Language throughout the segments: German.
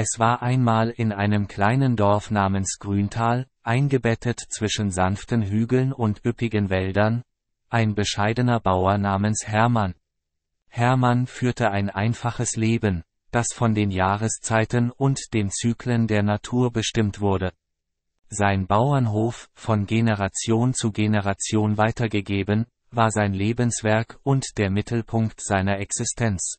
Es war einmal in einem kleinen Dorf namens Grüntal, eingebettet zwischen sanften Hügeln und üppigen Wäldern, ein bescheidener Bauer namens Hermann. Hermann führte ein einfaches Leben, das von den Jahreszeiten und den Zyklen der Natur bestimmt wurde. Sein Bauernhof, von Generation zu Generation weitergegeben, war sein Lebenswerk und der Mittelpunkt seiner Existenz.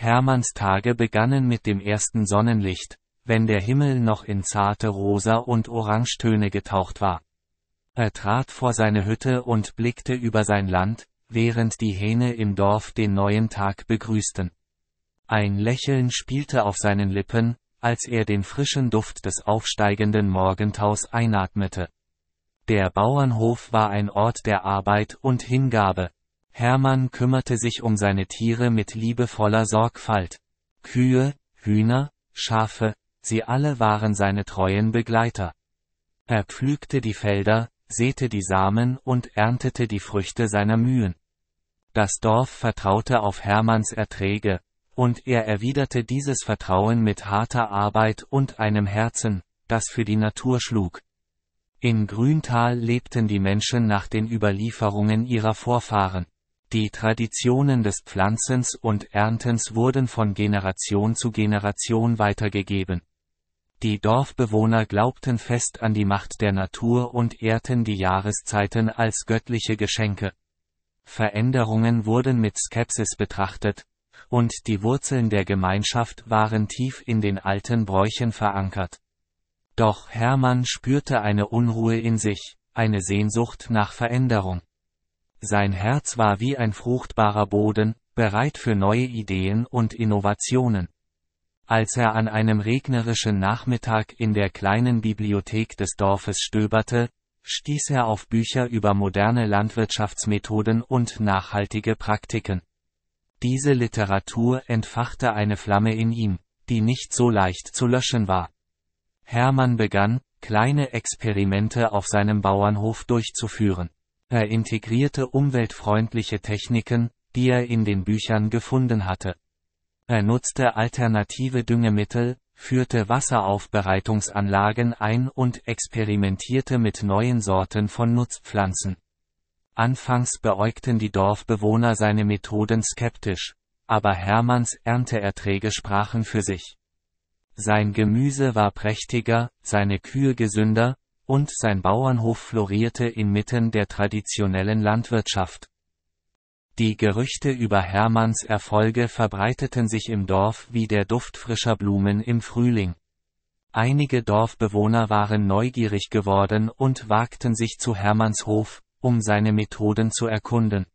Hermanns Tage begannen mit dem ersten Sonnenlicht, wenn der Himmel noch in zarte Rosa- und Orangetöne getaucht war. Er trat vor seine Hütte und blickte über sein Land, während die Hähne im Dorf den neuen Tag begrüßten. Ein Lächeln spielte auf seinen Lippen, als er den frischen Duft des aufsteigenden Morgentaus einatmete. Der Bauernhof war ein Ort der Arbeit und Hingabe, Hermann kümmerte sich um seine Tiere mit liebevoller Sorgfalt. Kühe, Hühner, Schafe, sie alle waren seine treuen Begleiter. Er pflügte die Felder, säte die Samen und erntete die Früchte seiner Mühen. Das Dorf vertraute auf Hermanns Erträge, und er erwiderte dieses Vertrauen mit harter Arbeit und einem Herzen, das für die Natur schlug. In Grüntal lebten die Menschen nach den Überlieferungen ihrer Vorfahren. Die Traditionen des Pflanzens und Erntens wurden von Generation zu Generation weitergegeben. Die Dorfbewohner glaubten fest an die Macht der Natur und ehrten die Jahreszeiten als göttliche Geschenke. Veränderungen wurden mit Skepsis betrachtet, und die Wurzeln der Gemeinschaft waren tief in den alten Bräuchen verankert. Doch Hermann spürte eine Unruhe in sich, eine Sehnsucht nach Veränderung. Sein Herz war wie ein fruchtbarer Boden, bereit für neue Ideen und Innovationen. Als er an einem regnerischen Nachmittag in der kleinen Bibliothek des Dorfes stöberte, stieß er auf Bücher über moderne Landwirtschaftsmethoden und nachhaltige Praktiken. Diese Literatur entfachte eine Flamme in ihm, die nicht so leicht zu löschen war. Hermann begann, kleine Experimente auf seinem Bauernhof durchzuführen. Er integrierte umweltfreundliche Techniken, die er in den Büchern gefunden hatte. Er nutzte alternative Düngemittel, führte Wasseraufbereitungsanlagen ein und experimentierte mit neuen Sorten von Nutzpflanzen. Anfangs beäugten die Dorfbewohner seine Methoden skeptisch, aber Hermanns Ernteerträge sprachen für sich. Sein Gemüse war prächtiger, seine Kühe gesünder, und sein Bauernhof florierte inmitten der traditionellen Landwirtschaft. Die Gerüchte über Hermanns Erfolge verbreiteten sich im Dorf wie der Duft frischer Blumen im Frühling. Einige Dorfbewohner waren neugierig geworden und wagten sich zu Hermanns Hof, um seine Methoden zu erkunden.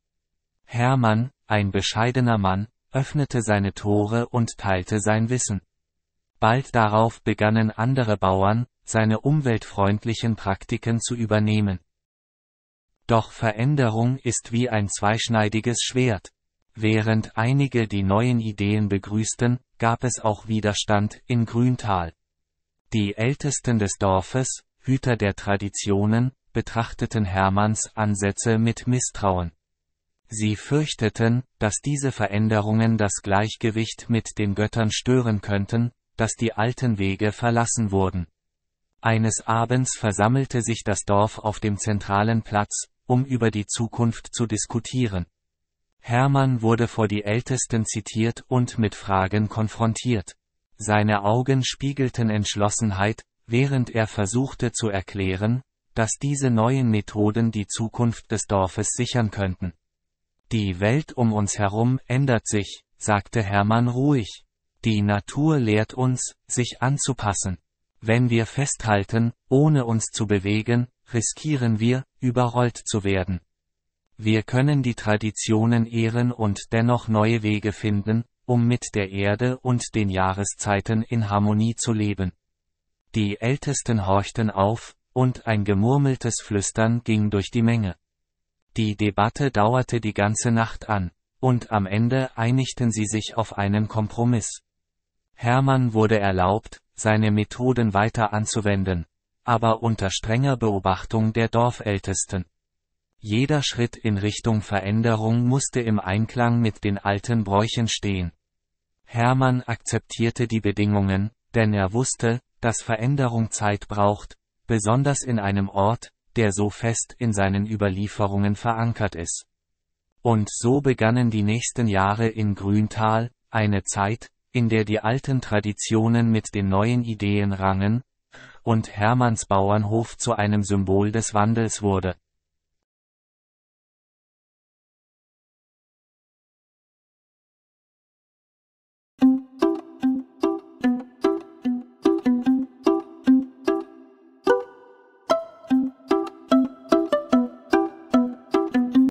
Hermann, ein bescheidener Mann, öffnete seine Tore und teilte sein Wissen. Bald darauf begannen andere Bauern, seine umweltfreundlichen Praktiken zu übernehmen. Doch Veränderung ist wie ein zweischneidiges Schwert. Während einige die neuen Ideen begrüßten, gab es auch Widerstand in Grüntal. Die Ältesten des Dorfes, Hüter der Traditionen, betrachteten Hermanns Ansätze mit Misstrauen. Sie fürchteten, dass diese Veränderungen das Gleichgewicht mit den Göttern stören könnten, dass die alten Wege verlassen wurden. Eines Abends versammelte sich das Dorf auf dem zentralen Platz, um über die Zukunft zu diskutieren. Hermann wurde vor die Ältesten zitiert und mit Fragen konfrontiert. Seine Augen spiegelten Entschlossenheit, während er versuchte zu erklären, dass diese neuen Methoden die Zukunft des Dorfes sichern könnten. Die Welt um uns herum ändert sich, sagte Hermann ruhig. Die Natur lehrt uns, sich anzupassen. Wenn wir festhalten, ohne uns zu bewegen, riskieren wir, überrollt zu werden. Wir können die Traditionen ehren und dennoch neue Wege finden, um mit der Erde und den Jahreszeiten in Harmonie zu leben. Die Ältesten horchten auf, und ein gemurmeltes Flüstern ging durch die Menge. Die Debatte dauerte die ganze Nacht an, und am Ende einigten sie sich auf einen Kompromiss. Hermann wurde erlaubt, seine Methoden weiter anzuwenden, aber unter strenger Beobachtung der Dorfältesten. Jeder Schritt in Richtung Veränderung musste im Einklang mit den alten Bräuchen stehen. Hermann akzeptierte die Bedingungen, denn er wusste, dass Veränderung Zeit braucht, besonders in einem Ort, der so fest in seinen Überlieferungen verankert ist. Und so begannen die nächsten Jahre in Grüntal, eine Zeit, in der die alten Traditionen mit den neuen Ideen rangen, und Hermanns Bauernhof zu einem Symbol des Wandels wurde.